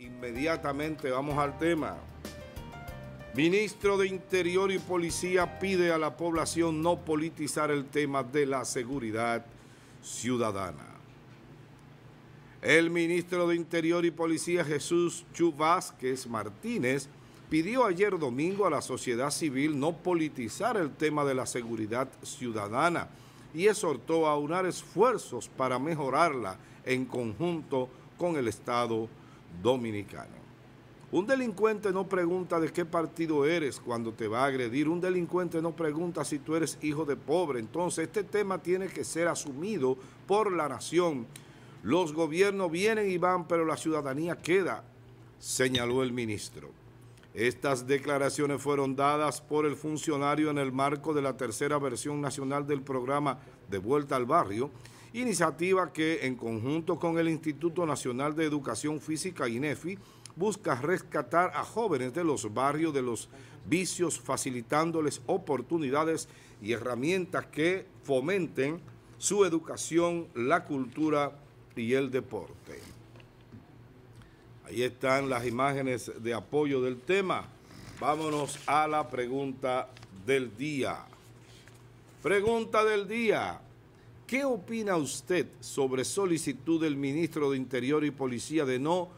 Inmediatamente vamos al tema. Ministro de Interior y Policía pide a la población no politizar el tema de la seguridad ciudadana. El ministro de Interior y Policía Jesús Chu Vázquez Martínez pidió ayer domingo a la sociedad civil no politizar el tema de la seguridad ciudadana y exhortó a unar esfuerzos para mejorarla en conjunto con el Estado dominicano. Un delincuente no pregunta de qué partido eres cuando te va a agredir. Un delincuente no pregunta si tú eres hijo de pobre. Entonces este tema tiene que ser asumido por la nación. Los gobiernos vienen y van, pero la ciudadanía queda, señaló el ministro. Estas declaraciones fueron dadas por el funcionario en el marco de la tercera versión nacional del programa De Vuelta al Barrio, iniciativa que en conjunto con el Instituto Nacional de Educación Física, INEFI, busca rescatar a jóvenes de los barrios de los vicios, facilitándoles oportunidades y herramientas que fomenten su educación, la cultura y el deporte. Ahí están las imágenes de apoyo del tema. Vámonos a la pregunta del día. Pregunta del día. ¿Qué opina usted sobre solicitud del ministro de Interior y Policía de no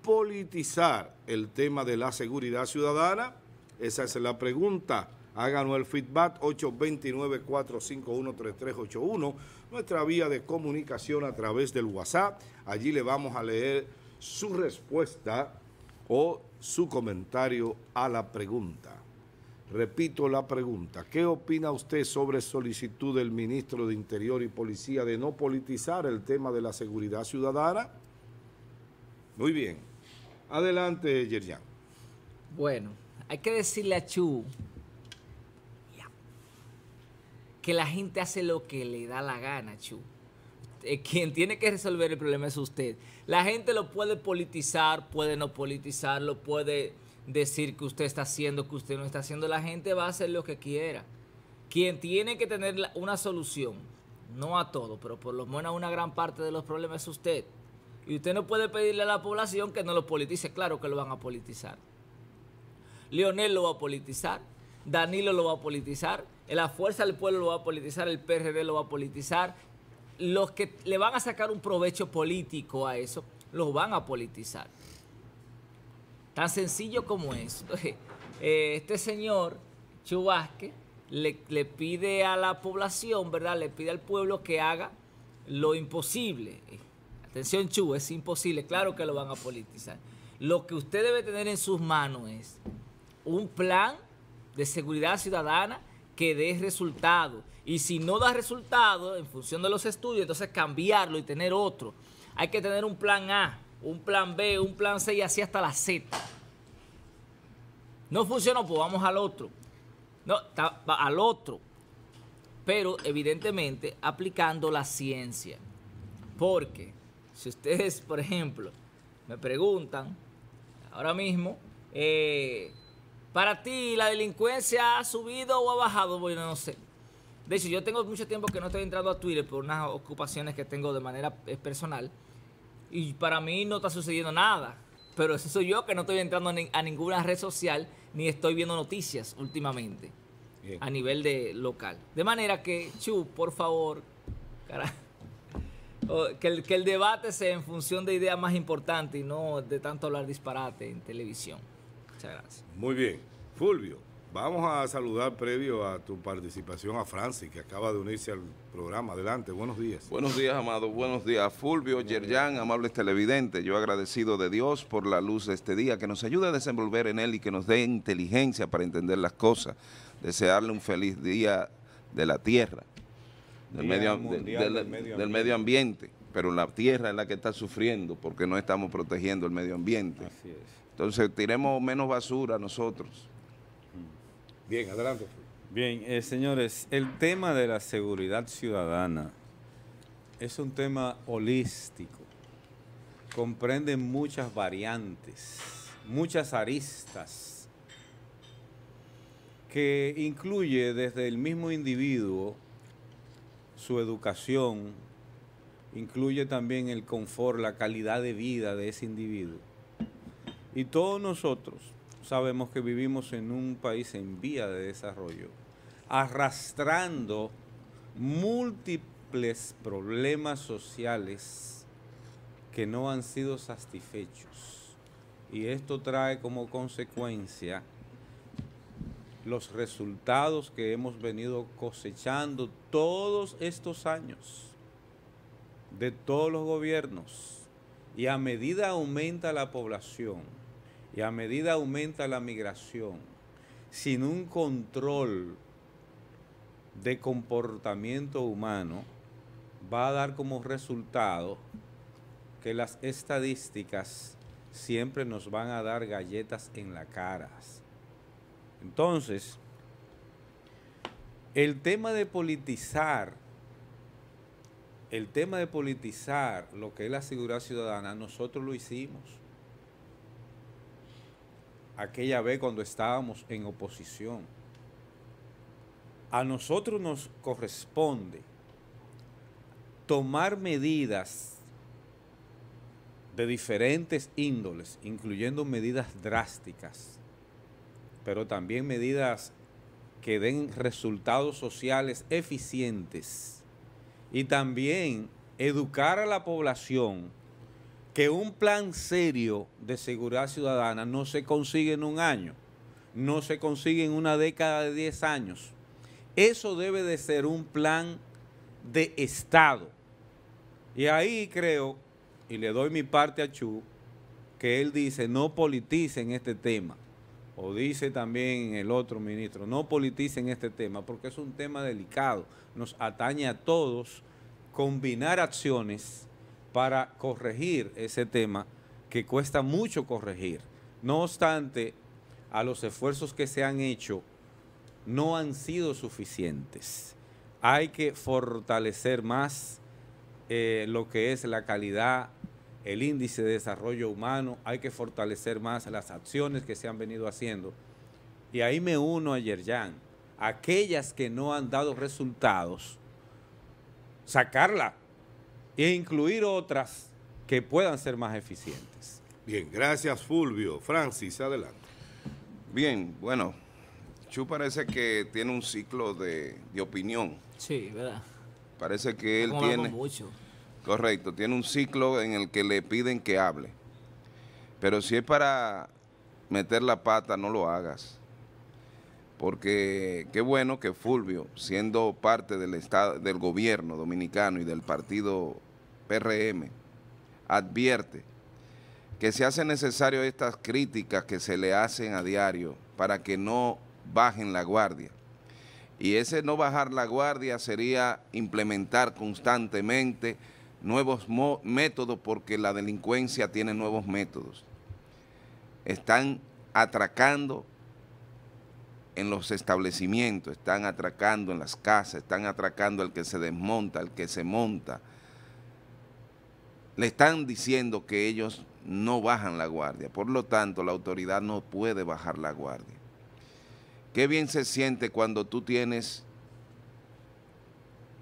politizar el tema de la seguridad ciudadana? Esa es la pregunta. Háganos el feedback 829-451-3381, nuestra vía de comunicación a través del WhatsApp. Allí le vamos a leer su respuesta o su comentario a la pregunta. Repito la pregunta, ¿qué opina usted sobre solicitud del ministro de Interior y Policía de no politizar el tema de la seguridad ciudadana? Muy bien. Adelante, Yerjan. Bueno, hay que decirle a Chu que la gente hace lo que le da la gana, Chu. Eh, quien tiene que resolver el problema es usted. La gente lo puede politizar, puede no politizar, lo puede decir que usted está haciendo, que usted no está haciendo. La gente va a hacer lo que quiera. Quien tiene que tener una solución, no a todo, pero por lo menos una gran parte de los problemas es usted. Y usted no puede pedirle a la población que no lo politice. Claro que lo van a politizar. Leonel lo va a politizar. Danilo lo va a politizar. La Fuerza del Pueblo lo va a politizar. El PRD lo va a politizar. Los que le van a sacar un provecho político a eso, los van a politizar. Tan sencillo como eso. Eh, este señor, Chubasque, le, le, pide a la población, ¿verdad? Le pide al pueblo que haga lo imposible. Atención, Chu, es imposible. Claro que lo van a politizar. Lo que usted debe tener en sus manos es un plan de seguridad ciudadana que dé resultado. Y si no da resultado, en función de los estudios, entonces cambiarlo y tener otro. Hay que tener un plan A un plan B, un plan C y así hasta la Z. No funcionó, pues vamos al otro. No, al otro. Pero evidentemente aplicando la ciencia. Porque si ustedes, por ejemplo, me preguntan ahora mismo, eh, para ti la delincuencia ha subido o ha bajado, bueno, pues no sé. De hecho, yo tengo mucho tiempo que no estoy entrando a Twitter por unas ocupaciones que tengo de manera eh, personal y para mí no está sucediendo nada. Pero eso soy yo que no estoy entrando a ninguna red social ni estoy viendo noticias últimamente a nivel de local. De manera que, Chu, por favor, Que el, que el, debate sea en función de ideas más importantes y no de tanto hablar disparate en televisión. Muchas gracias. Muy bien. Fulvio. Vamos a saludar previo a tu participación a Francis, que acaba de unirse al programa. Adelante, buenos días. Buenos días, Amado. Buenos días, Fulvio, Yerjan, amables televidentes. Yo agradecido de Dios por la luz de este día, que nos ayude a desenvolver en él y que nos dé inteligencia para entender las cosas. Desearle un feliz día de la tierra, del, medio, ambiente. Del medio ambiente. Pero la tierra es la que está sufriendo porque no estamos protegiendo el medio ambiente. Así es. Entonces, tiremos menos basura nosotros Bien, adelante. Bien, eh, señores, el tema de la seguridad ciudadana es un tema holístico, comprende muchas variantes, muchas aristas, que incluye desde el mismo individuo su educación, incluye también el confort, la calidad de vida de ese individuo. Y todos nosotros sabemos que vivimos en un país en vía de desarrollo, arrastrando múltiples problemas sociales que no han sido satisfechos. Y esto trae como consecuencia los resultados que hemos venido cosechando todos estos años de todos los gobiernos. Y a medida aumenta la población, y a medida aumenta la migración, sin un control de comportamiento humano, va a dar como resultado que las estadísticas siempre nos van a dar galletas en la cara. Entonces, el tema de politizar, el tema de politizar lo que es la seguridad ciudadana, nosotros lo hicimos aquella vez cuando estábamos en oposición. A nosotros nos corresponde tomar medidas de diferentes índoles, incluyendo medidas drásticas, pero también medidas que den resultados sociales eficientes y también educar a la población que un plan serio de seguridad ciudadana no se consigue en un año, no se consigue en una década de 10 años. Eso debe de ser un plan de Estado. Y ahí creo, y le doy mi parte a Chu, que él dice, no politicen este tema. O dice también el otro ministro, no politicen este tema, porque es un tema delicado. Nos atañe a todos combinar acciones para corregir ese tema que cuesta mucho corregir. No obstante, a los esfuerzos que se han hecho no han sido suficientes. Hay que fortalecer más eh, lo que es la calidad, el índice de desarrollo humano, hay que fortalecer más las acciones que se han venido haciendo. Y ahí me uno a Yerjan. Aquellas que no han dado resultados, sacarla e incluir otras que puedan ser más eficientes. Bien, gracias Fulvio. Francis, adelante. Bien, bueno, Chu parece que tiene un ciclo de, opinión. Sí, ¿verdad? Parece que él tiene... Mucho. Correcto, tiene un ciclo en el que le piden que hable. Pero si es para meter la pata, no lo hagas. Porque qué bueno que Fulvio, siendo parte del, estado, del gobierno dominicano y del partido PRM, advierte que se hace necesario estas críticas que se le hacen a diario para que no bajen la guardia. Y ese no bajar la guardia sería implementar constantemente nuevos métodos porque la delincuencia tiene nuevos métodos. Están atracando en los establecimientos, están atracando en las casas, están atracando al que se desmonta, al que se monta, le están diciendo que ellos no bajan la guardia. Por lo tanto, la autoridad no puede bajar la guardia. Qué bien se siente cuando tú tienes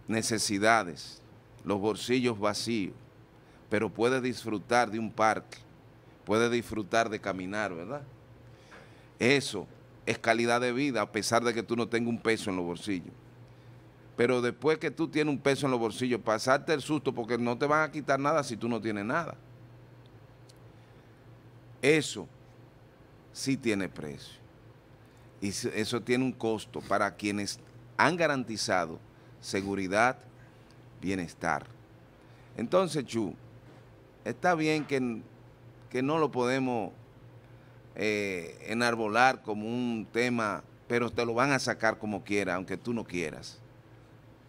necesidades, los bolsillos vacíos, pero puedes disfrutar de un parque, puedes disfrutar de caminar, ¿verdad? Eso es calidad de vida a pesar de que tú no tengas un peso en los bolsillos. Pero después que tú tienes un peso en los bolsillos, pasarte el susto porque no te van a quitar nada si tú no tienes nada. Eso sí tiene precio. Y eso tiene un costo para quienes han garantizado seguridad, bienestar. Entonces, Chu, está bien que, no lo podemos eh, enarbolar como un tema, pero te lo van a sacar como quiera, aunque tú no quieras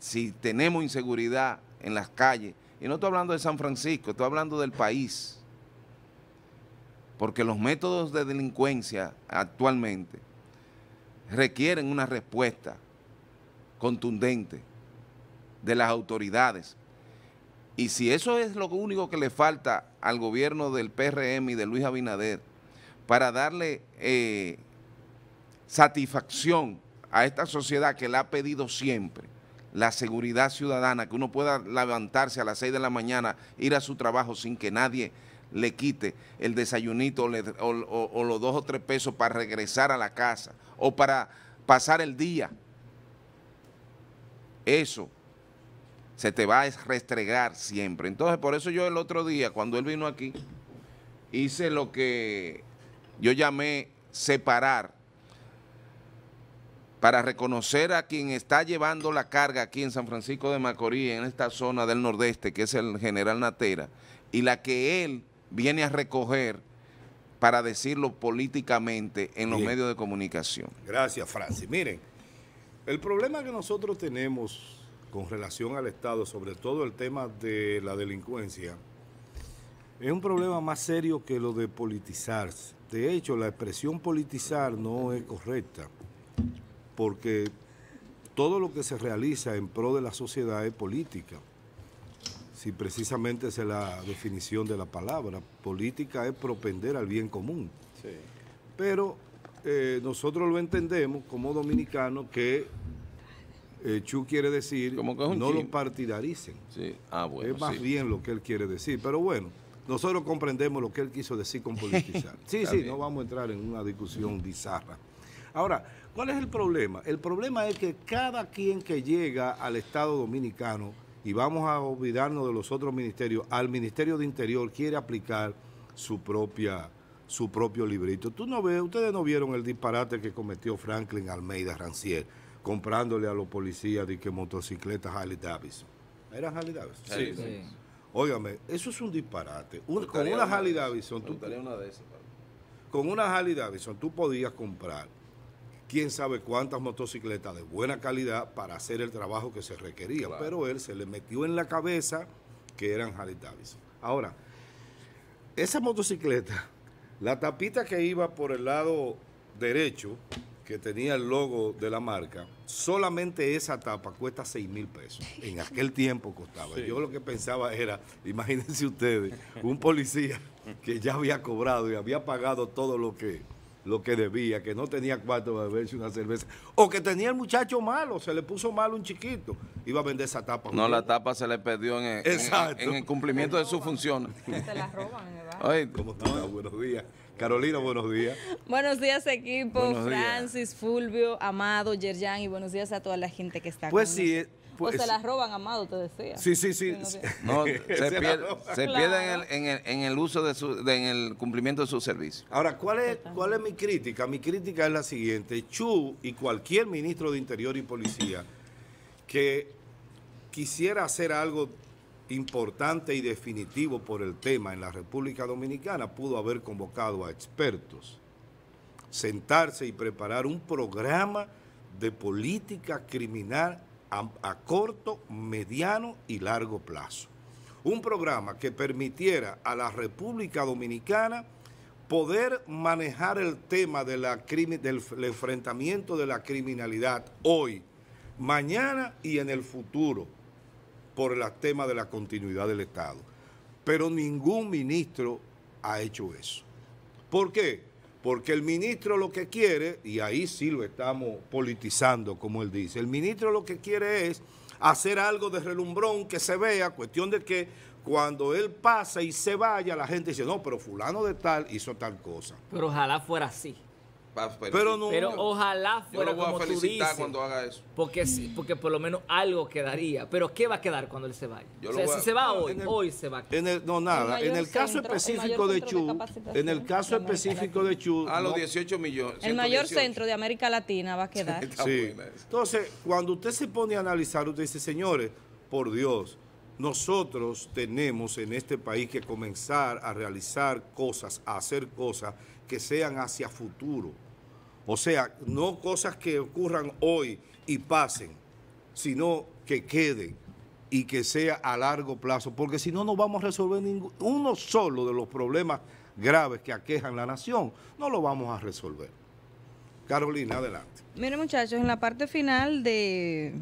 si tenemos inseguridad en las calles, y no estoy hablando de San Francisco, estoy hablando del país, porque los métodos de delincuencia actualmente requieren una respuesta contundente de las autoridades. Y si eso es lo único que le falta al gobierno del PRM y de Luis Abinader para darle eh, satisfacción a esta sociedad que la ha pedido siempre, la seguridad ciudadana, que uno pueda levantarse a las 6 de la mañana, ir a su trabajo sin que nadie le quite el desayunito o, o los dos o tres pesos para regresar a la casa o para pasar el día. Eso se te va a restregar siempre. Entonces, por eso yo el otro día, cuando él vino aquí, hice lo que yo llamé separar para reconocer a quien está llevando la carga aquí en San Francisco de Macorís, en esta zona del nordeste, que es el general Natera, y la que él viene a recoger para decirlo políticamente en los medios de comunicación. Gracias, Francis. Miren, el problema que nosotros tenemos con relación al Estado, sobre todo el tema de la delincuencia, es un problema más serio que lo de politizarse. De hecho, la expresión politizar no es correcta porque todo lo que se realiza en pro de la sociedad es política. Si precisamente es la definición de la palabra, política es propender al bien común. Pero eh, nosotros lo entendemos como dominicanos que eh, Chu quiere decir no lo partidaricen. Ah, es más bien lo que él quiere decir. Pero bueno, nosotros comprendemos lo que él quiso decir con politizar. sí, sí, no vamos a entrar en una discusión bizarra. Ahora, ¿Cuál es el problema? El problema es que cada quien que llega al Estado Dominicano, y vamos a olvidarnos de los otros ministerios, al Ministerio de Interior quiere aplicar su propia su propio librito. Tú no ustedes no vieron el disparate que cometió Franklin Almeida Rancier comprándole a los policías de que motocicletas Harley Davidson. ¿Era Harley Davidson? Sí. Óigame, eso es un disparate. con una Harley Davidson, tú, con una Harley Davidson tú podías comprar quién sabe cuántas motocicletas de buena calidad para hacer el trabajo que se requería. Pero él se le metió en la cabeza que eran Harley Davidson. Ahora, esa motocicleta, la tapita que iba por el lado derecho, que tenía el logo de la marca, solamente esa tapa cuesta 6 mil pesos. En aquel tiempo costaba. Yo lo que pensaba era, imagínense ustedes, un policía que ya había cobrado y había pagado todo lo que lo que debía, que no tenía cuatro para beberse una cerveza, o que tenía el muchacho malo, se le puso malo un chiquito, iba a vender esa tapa. No, la tapa se le perdió en el, En, cumplimiento de su función. Se la roban, ¿cómo ah, Buenos días. Carolina, buenos días. Buenos días, equipo. Francis, Fulvio, Amado, Yerjan, y buenos días a toda la gente que está Pues sí, o pues se las roban, Amado, te decía. Sí, sí, sí. se, pierden en el, uso, en el cumplimiento de su servicio. Ahora, ¿cuál es, ¿cuál es mi crítica? Mi crítica es la siguiente. Chu y cualquier ministro de Interior y Policía que quisiera hacer algo importante y definitivo por el tema en la República Dominicana, pudo haber convocado a expertos, sentarse y preparar un programa de política criminal a, corto, mediano y largo plazo. Un programa que permitiera a la República Dominicana poder manejar el tema de la del enfrentamiento de la criminalidad hoy, mañana y en el futuro por el tema de la continuidad del Estado. Pero ningún ministro ha hecho eso. ¿Por qué? Porque el ministro lo que quiere, y ahí sí lo estamos politizando, como él dice, el ministro lo que quiere es hacer algo de relumbrón que se vea, cuestión de que cuando él pasa y se vaya, la gente dice, no, pero fulano de tal hizo tal cosa. Pero ojalá fuera así. Pero, ojalá fuera yo lo a felicitar cuando haga eso. Porque, por lo menos algo quedaría. Pero ¿qué va a quedar cuando él se vaya? si se va hoy, hoy se va. a quedar. no, nada. en el caso específico de Chu, en el caso específico de Chu. A los 18 millones. El mayor centro de América Latina va a quedar. Entonces, cuando usted se pone a analizar, usted dice, señores, por Dios, nosotros tenemos en este país que comenzar a realizar cosas, a hacer cosas que sean hacia futuro. O sea, no cosas que ocurran hoy y pasen, sino que queden y que sea a largo plazo, porque si no, no vamos a resolver uno solo de los problemas graves que aquejan la nación, no lo vamos a resolver. Carolina, adelante. Mire muchachos, en la parte final de...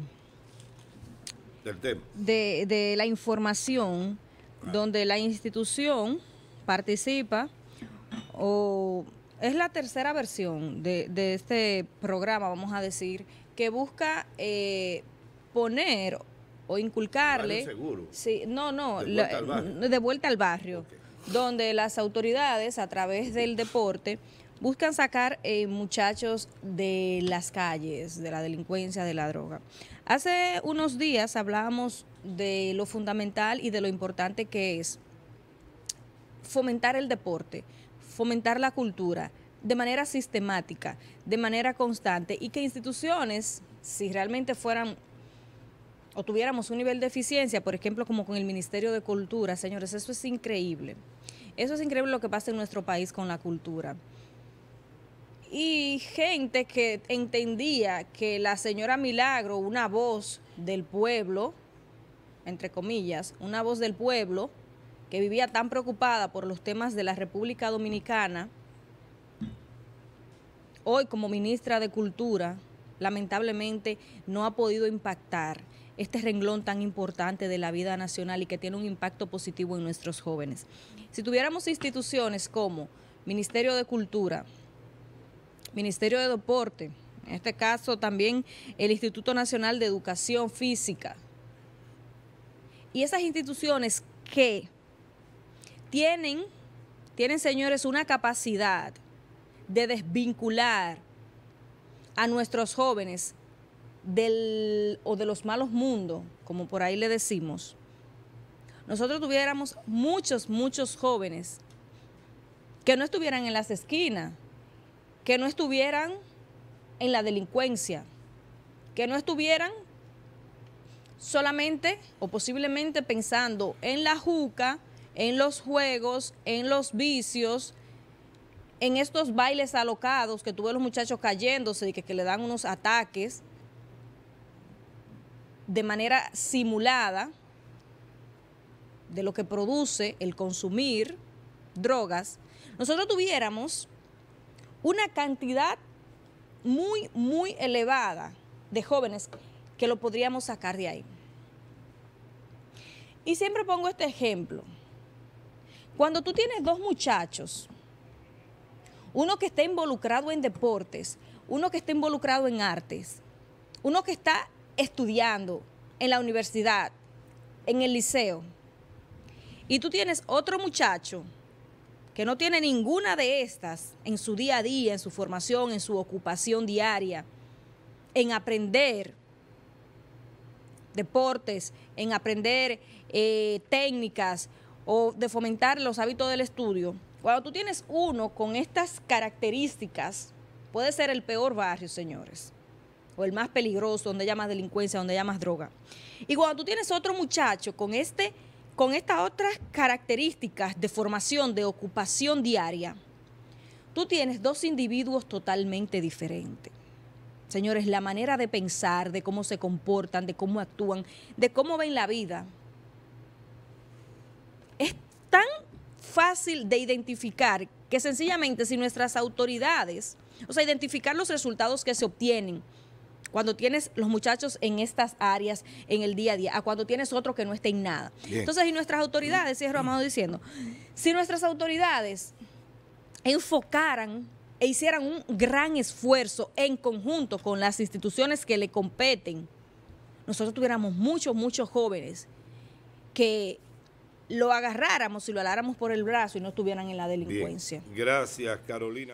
Del tema. De, la información, donde la institución participa o es la tercera versión de, este programa, vamos a decir, que busca eh, poner o inculcarle... Sí, no, no, de vuelta al barrio, donde las autoridades a través del deporte buscan sacar eh, muchachos de las calles, de la delincuencia, de la droga. Hace unos días hablábamos de lo fundamental y de lo importante que es fomentar el deporte fomentar la cultura de manera sistemática, de manera constante y que instituciones, si realmente fueran o tuviéramos un nivel de eficiencia, por ejemplo, como con el Ministerio de Cultura, señores, eso es increíble. Eso es increíble lo que pasa en nuestro país con la cultura. Y gente que entendía que la señora Milagro, una voz del pueblo, entre comillas, una voz del pueblo, que vivía tan preocupada por los temas de la República Dominicana, hoy como ministra de Cultura, lamentablemente no ha podido impactar este renglón tan importante de la vida nacional y que tiene un impacto positivo en nuestros jóvenes. Si tuviéramos instituciones como Ministerio de Cultura, Ministerio de Deporte, en este caso también el Instituto Nacional de Educación Física, y esas instituciones que tienen, tienen, señores, una capacidad de desvincular a nuestros jóvenes del, o de los malos mundos, como por ahí le decimos. Nosotros tuviéramos muchos, muchos jóvenes que no estuvieran en las esquinas, que no estuvieran en la delincuencia, que no estuvieran solamente o posiblemente pensando en la juca, en los juegos, en los vicios, en estos bailes alocados que tuve los muchachos cayéndose y que, que le dan unos ataques de manera simulada de lo que produce el consumir drogas, nosotros tuviéramos una cantidad muy, muy elevada de jóvenes que lo podríamos sacar de ahí. Y siempre pongo este ejemplo. Cuando tú tienes dos muchachos, uno que está involucrado en deportes, uno que está involucrado en artes, uno que está estudiando en la universidad, en el liceo, y tú tienes otro muchacho que no tiene ninguna de estas en su día a día, en su formación, en su ocupación diaria, en aprender deportes, en aprender eh, técnicas, o de fomentar los hábitos del estudio, cuando tú tienes uno con estas características, puede ser el peor barrio, señores, o el más peligroso, donde llamas más delincuencia, donde llamas más droga. Y cuando tú tienes otro muchacho con este con estas otras características de formación, de ocupación diaria, tú tienes dos individuos totalmente diferentes. Señores, la manera de pensar, de cómo se comportan, de cómo actúan, de cómo ven la vida, de identificar que sencillamente si nuestras autoridades, o sea, identificar los resultados que se obtienen cuando tienes los muchachos en estas áreas en el día a día, a cuando tienes otro que no esté en nada. Entonces, y nuestras autoridades, cierro amado diciendo, si nuestras autoridades enfocaran e hicieran un gran esfuerzo en conjunto con las instituciones que le competen, nosotros tuviéramos muchos, muchos jóvenes que lo agarráramos y lo aláramos por el brazo y no estuvieran en la delincuencia. Gracias, Carolina.